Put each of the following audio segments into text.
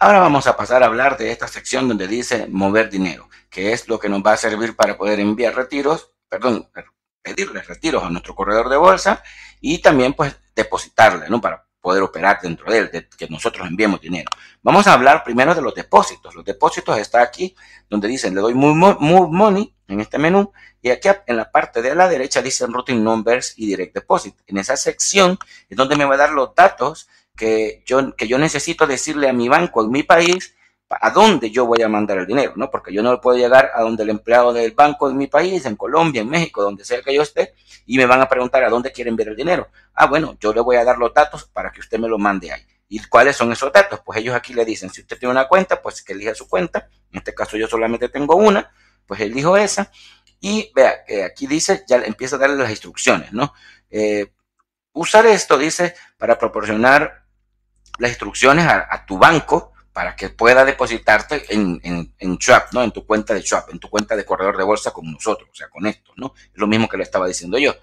Ahora vamos a pasar a hablar de esta sección donde dice mover dinero, que es lo que nos va a servir para poder enviar retiros, perdón, pedirle retiros a nuestro corredor de bolsa y también pues depositarle, ¿no? Para poder operar dentro de él, que nosotros enviemos dinero. Vamos a hablar primero de los depósitos. Los depósitos está aquí donde dicen le doy move, money en este menú y aquí en la parte de la derecha dicen routing numbers y direct deposit. En esa sección es donde me va a dar los datos que yo, que yo necesito decirle a mi banco en mi país a dónde yo voy a mandar el dinero, ¿no? Porque yo no puedo llegar a donde el empleado del banco en mi país, en Colombia, en México, donde sea que yo esté, y me van a preguntar a dónde quieren ver el dinero. Ah, bueno, yo le voy a dar los datos para que usted me lo mande ahí. ¿Y cuáles son esos datos? Pues ellos aquí le dicen, si usted tiene una cuenta, pues que elija su cuenta. En este caso yo solamente tengo una, pues elijo esa. Y vea, que eh, aquí dice, ya empieza a darle las instrucciones, ¿no? Eh, usar esto, dice, para proporcionar las instrucciones a, tu banco para que pueda depositarte en, en, en ¿no? En tu cuenta de shop, en tu cuenta de corredor de bolsa con nosotros, o sea, con esto, ¿no? Es lo mismo que le estaba diciendo yo.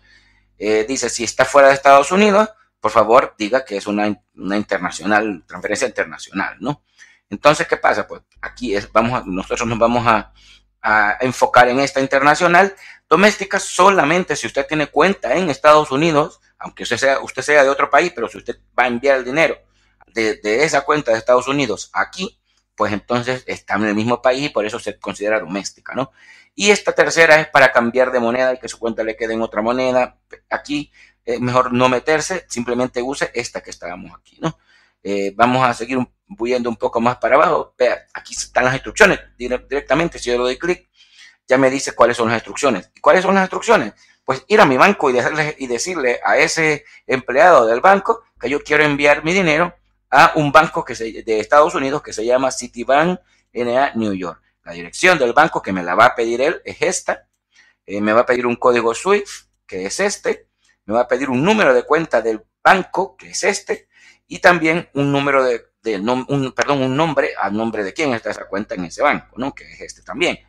Eh, dice, si está fuera de Estados Unidos, por favor, diga que es una, una internacional, transferencia internacional, ¿no? Entonces, ¿qué pasa? Pues aquí vamos nosotros nos vamos a, a enfocar en esta internacional doméstica solamente si usted tiene cuenta en Estados Unidos, aunque usted sea, usted sea de otro país, pero si usted va a enviar el dinero de, esa cuenta de Estados Unidos aquí, pues entonces están en el mismo país y por eso se considera doméstica, ¿no? Y esta tercera es para cambiar de moneda y que su cuenta le quede en otra moneda. Aquí es mejor no meterse, simplemente use esta que estábamos aquí, ¿no? Eh, vamos a seguir huyendo un poco más para abajo. Vea, aquí están las instrucciones directamente. Si yo le doy clic, ya me dice cuáles son las instrucciones. ¿Y cuáles son las instrucciones? Pues ir a mi banco y, dejarle, y decirle a ese empleado del banco que yo quiero enviar mi dinero a un banco que se, de Estados Unidos que se llama Citibank NA New York. La dirección del banco que me la va a pedir él es esta. Eh, me va a pedir un código SWIFT, que es este. Me va a pedir un número de cuenta del banco, que es este. Y también un número de, perdón, un nombre, a nombre de quién está esa cuenta en ese banco, ¿no? Que es este también.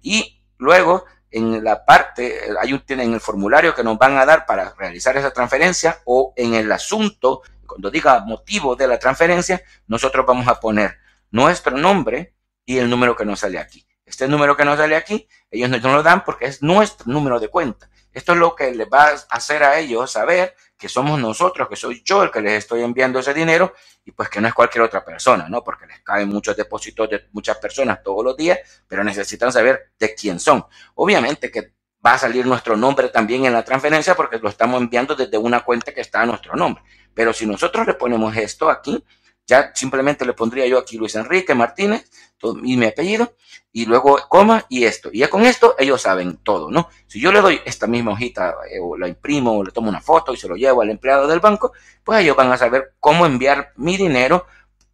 Y luego en la parte, hay un, en el formulario que nos van a dar para realizar esa transferencia o en el asunto cuando diga motivo de la transferencia, nosotros vamos a poner nuestro nombre y el número que nos sale aquí. Este número que nos sale aquí, ellos no lo dan porque es nuestro número de cuenta. Esto es lo que les va a hacer a ellos saber que somos nosotros, que soy yo el que les estoy enviando ese dinero y pues que no es cualquier otra persona, ¿no? Porque les caen muchos depósitos de muchas personas todos los días, pero necesitan saber de quién son. Obviamente que va a salir nuestro nombre también en la transferencia porque lo estamos enviando desde una cuenta que está a nuestro nombre. Pero si nosotros le ponemos esto aquí, ya simplemente le pondría yo aquí Luis Enrique Martínez y mi apellido, y luego coma y esto. Y ya con esto ellos saben todo, ¿no? Si yo le doy esta misma hojita, eh, o la imprimo, o le tomo una foto y se lo llevo al empleado del banco, pues ellos van a saber cómo enviar mi dinero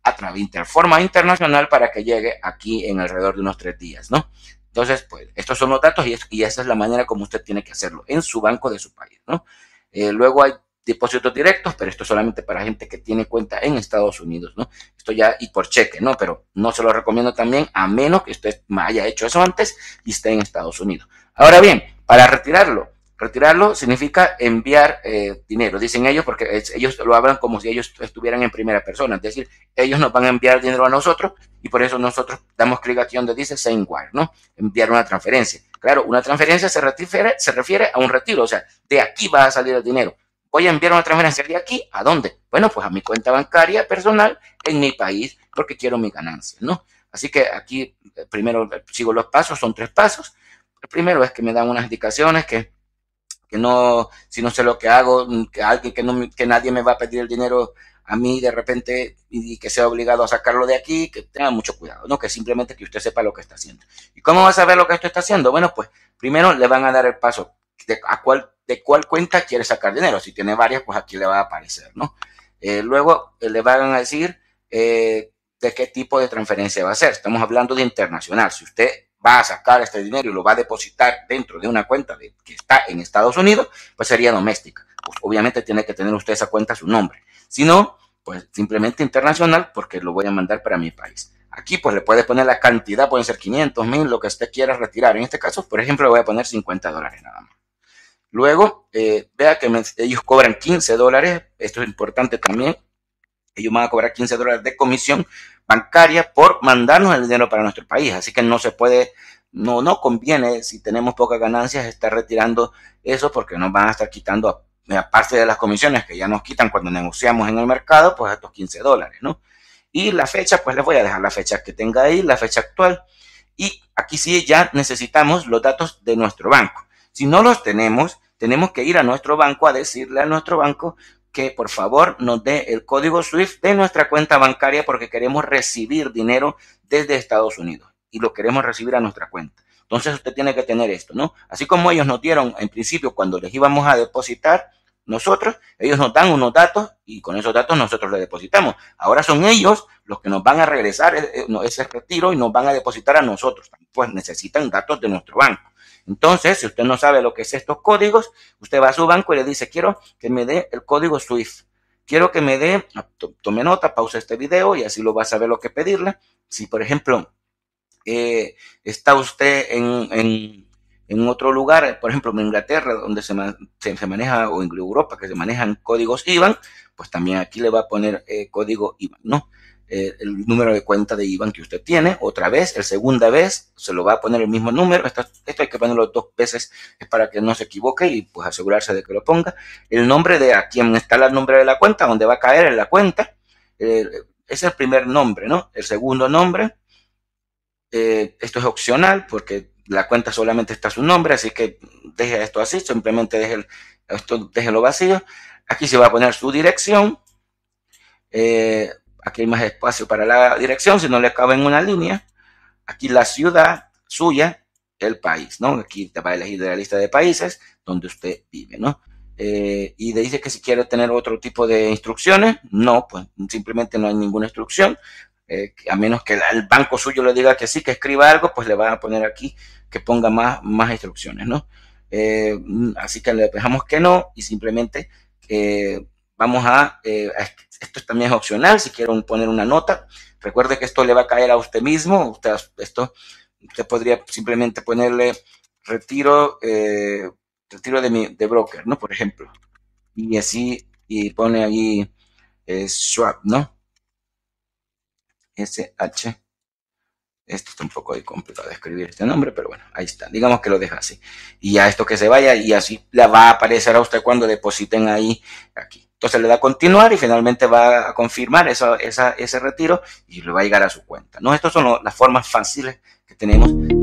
a través de la forma internacional para que llegue aquí en alrededor de unos tres días, ¿no? Entonces, pues, estos son los datos y, esa es la manera como usted tiene que hacerlo en su banco de su país, ¿no? Eh, luego hay depósitos directos, pero esto es solamente para gente que tiene cuenta en Estados Unidos, ¿no? Esto ya y por cheque, ¿no? Pero no se lo recomiendo también a menos que usted haya hecho eso antes y esté en Estados Unidos. Ahora bien, para retirarlo, retirarlo significa enviar eh, dinero, dicen ellos, porque ellos lo hablan como si ellos estuvieran en primera persona, es decir, ellos nos van a enviar dinero a nosotros y por eso nosotros damos clic aquí donde dice send wire, ¿no? Enviar una transferencia. Claro, una transferencia se refiere, se refiere a un retiro, o sea, de aquí va a salir el dinero voy a enviar una transferencia de aquí, ¿a dónde? Bueno, pues a mi cuenta bancaria personal en mi país, porque quiero mi ganancia, ¿no? Así que aquí eh, primero eh, sigo los pasos, son tres pasos. El primero es que me dan unas indicaciones que, no, si no sé lo que hago, mm, que alguien que, no, que nadie me va a pedir el dinero a mí de repente y que sea obligado a sacarlo de aquí, que tenga mucho cuidado, ¿no? Que simplemente que usted sepa lo que está haciendo. ¿Y cómo va a saber lo que esto está haciendo? Bueno, pues primero le van a dar el paso de, a cuál, de cuál cuenta quiere sacar dinero. Si tiene varias, pues aquí le va a aparecer, ¿no? Eh, luego eh, le van a decir eh, de qué tipo de transferencia va a ser. Estamos hablando de internacional. Si usted va a sacar este dinero y lo va a depositar dentro de una cuenta que está en Estados Unidos, pues sería doméstica. Pues, obviamente tiene que tener usted esa cuenta a su nombre. Si no, pues simplemente internacional porque lo voy a mandar para mi país. Aquí pues le puede poner la cantidad, pueden ser 500, 1000, lo que usted quiera retirar. En este caso, por ejemplo, le voy a poner 50 dólares nada más. Luego, eh, vea que ellos cobran 15 dólares, esto es importante también, ellos van a cobrar 15 dólares de comisión bancaria por mandarnos el dinero para nuestro país, así que no se puede, no, no conviene si tenemos pocas ganancias estar retirando eso porque nos van a estar quitando, eh, aparte de las comisiones que ya nos quitan cuando negociamos en el mercado, pues estos 15 dólares, ¿no? Y la fecha, pues les voy a dejar la fecha que tenga ahí, la fecha actual. Y aquí sí ya necesitamos los datos de nuestro banco. Si no los tenemos, tenemos que ir a nuestro banco a decirle a nuestro banco que por favor nos dé el código SWIFT de nuestra cuenta bancaria porque queremos recibir dinero desde Estados Unidos y lo queremos recibir a nuestra cuenta. Entonces usted tiene que tener esto, ¿no? Así como ellos nos dieron en principio cuando les íbamos a depositar nosotros, ellos nos dan unos datos y con esos datos nosotros le depositamos. Ahora son ellos los que nos van a regresar eh, eh, ese retiro y nos van a depositar a nosotros. Pues necesitan datos de nuestro banco. Entonces, si usted no sabe lo que es estos códigos, usted va a su banco y le dice, quiero que me dé el código SWIFT. Quiero que me dé, ah, tome nota, pausa este video y así lo va a saber lo que pedirle. Si, por ejemplo, eh, está usted en, en, otro lugar, por ejemplo, en Inglaterra, donde se, se, maneja, o en Europa, que se manejan códigos IBAN, pues también aquí le va a poner eh, código IBAN, ¿no? Eh, el número de cuenta de IBAN que usted tiene. Otra vez, el segunda vez, se lo va a poner el mismo número. Esto, esto hay que ponerlo dos veces, es para que no se equivoque y pues asegurarse de que lo ponga. El nombre de a quién está el nombre de la cuenta, donde va a caer en la cuenta. ese eh, es el primer nombre, ¿no? El segundo nombre, eh, esto es opcional porque la cuenta solamente está su nombre, así que deje esto así, simplemente deje déjelo vacío. Aquí se va a poner su dirección. Eh, aquí hay más espacio para la dirección, si no le cabe en una línea, aquí la ciudad suya, el país, ¿no? Aquí te va a elegir de la lista de países donde usted vive, ¿no? Eh, y le dice que si quiere tener otro tipo de instrucciones, no, pues simplemente no hay ninguna instrucción, eh, a menos que el banco suyo le diga que sí, que escriba algo, pues le van a poner aquí que ponga más, más instrucciones, ¿no? Eh, así que le dejamos que no y simplemente eh, Vamos a, eh, esto también es opcional, si quieren poner una nota, recuerde que esto le va a caer a usted mismo, usted, esto, podría simplemente ponerle retiro, eh, retiro de, mi, de broker, ¿no? Por ejemplo, y así, y pone ahí eh, swap, ¿no? SH esto está un poco complicado de escribir este nombre, pero bueno, ahí está. Digamos que lo deja así. Y a esto que se vaya y así la va a aparecer a usted cuando depositen ahí, aquí. Entonces le da continuar y finalmente va a confirmar esa, ese retiro y le va a llegar a su cuenta. ¿no? Estas son las formas fáciles que tenemos